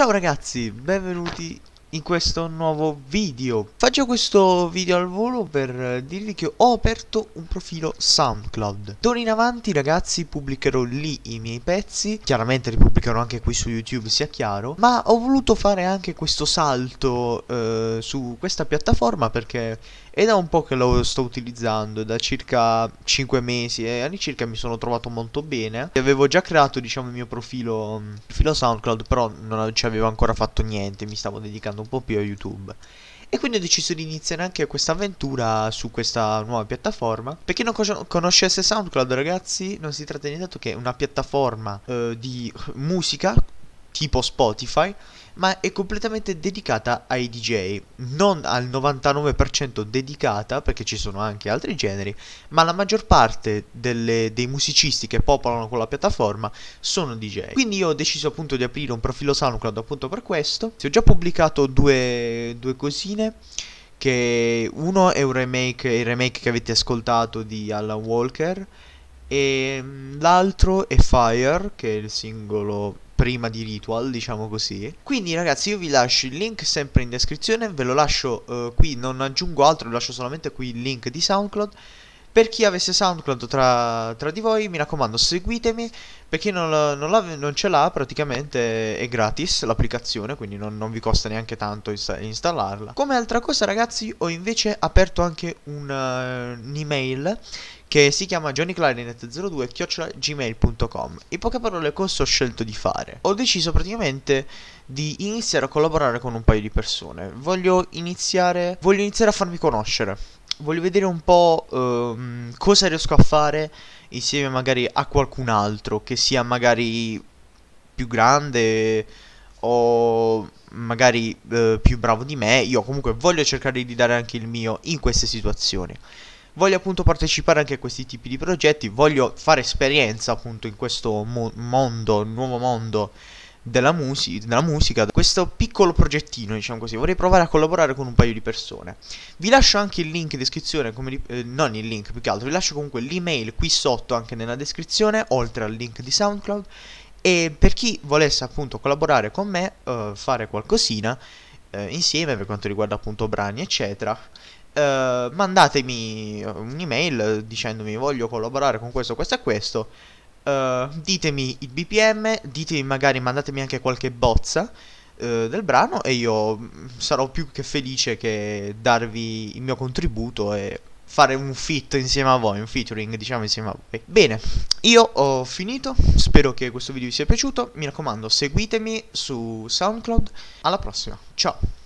Ciao ragazzi, benvenuti in questo nuovo video Faccio questo video al volo per dirvi che ho aperto un profilo SoundCloud D'ora in avanti ragazzi pubblicherò lì i miei pezzi Chiaramente li pubblicherò anche qui su YouTube sia chiaro Ma ho voluto fare anche questo salto eh, su questa piattaforma perché è da un po' che lo sto utilizzando, da circa 5 mesi e eh, all'incirca mi sono trovato molto bene. Avevo già creato, diciamo, il mio profilo, mm, profilo SoundCloud, però non ci avevo ancora fatto niente, mi stavo dedicando un po' più a YouTube. E quindi ho deciso di iniziare anche questa avventura su questa nuova piattaforma. Per chi non conoscesse SoundCloud, ragazzi, non si tratta di nient'altro che una piattaforma eh, di musica tipo Spotify, ma è completamente dedicata ai DJ, non al 99% dedicata, perché ci sono anche altri generi, ma la maggior parte delle, dei musicisti che popolano quella piattaforma sono DJ. Quindi io ho deciso appunto di aprire un profilo SoundCloud appunto per questo. Si ho già pubblicato due, due cosine che uno è un remake, il remake che avete ascoltato di Alan Walker e mm, l'altro è Fire, che è il singolo prima di Ritual, diciamo così. Quindi ragazzi io vi lascio il link sempre in descrizione, ve lo lascio eh, qui, non aggiungo altro, vi lascio solamente qui il link di SoundCloud. Per chi avesse SoundCloud tra, tra di voi, mi raccomando, seguitemi. Per chi non, non, non ce l'ha, praticamente è gratis l'applicazione, quindi non, non, vi costa neanche tanto insta- installarla. Come altra cosa, ragazzi, ho invece aperto anche un, uh, un'email che si chiama johnnyclarinet02-gmail.com In poche parole cosa ho scelto di fare? Ho deciso praticamente di iniziare a collaborare con un paio di persone voglio iniziare, voglio iniziare a farmi conoscere voglio vedere un po' ehm, cosa riesco a fare insieme magari a qualcun altro che sia magari più grande o magari eh, più bravo di me. Io comunque voglio cercare di dare anche il mio in queste situazioni. Voglio appunto partecipare anche a questi tipi di progetti, voglio fare esperienza appunto in questo mo mondo, nuovo mondo della, musi- della musica, questo piccolo progettino, diciamo così, vorrei provare a collaborare con un paio di persone. Vi lascio anche il link in descrizione, li- eh, non il link più che altro, vi lascio comunque l'email qui sotto anche nella descrizione, oltre al link di SoundCloud. E per chi volesse appunto collaborare con me, eh, fare qualcosina eh, insieme per quanto riguarda appunto brani, eccetera. Uh, mandatemi un'email dicendomi voglio collaborare con questo, questo e questo eh, ditemi il BPM, ditemi magari, mandatemi anche qualche bozza eh, del brano e io mm, sarò più che felice che darvi il mio contributo e fare un fit insieme a voi, un featuring diciamo insieme a voi. Bene, io ho finito, spero che questo video vi sia piaciuto, mi raccomando seguitemi su SoundCloud, alla prossima, ciao!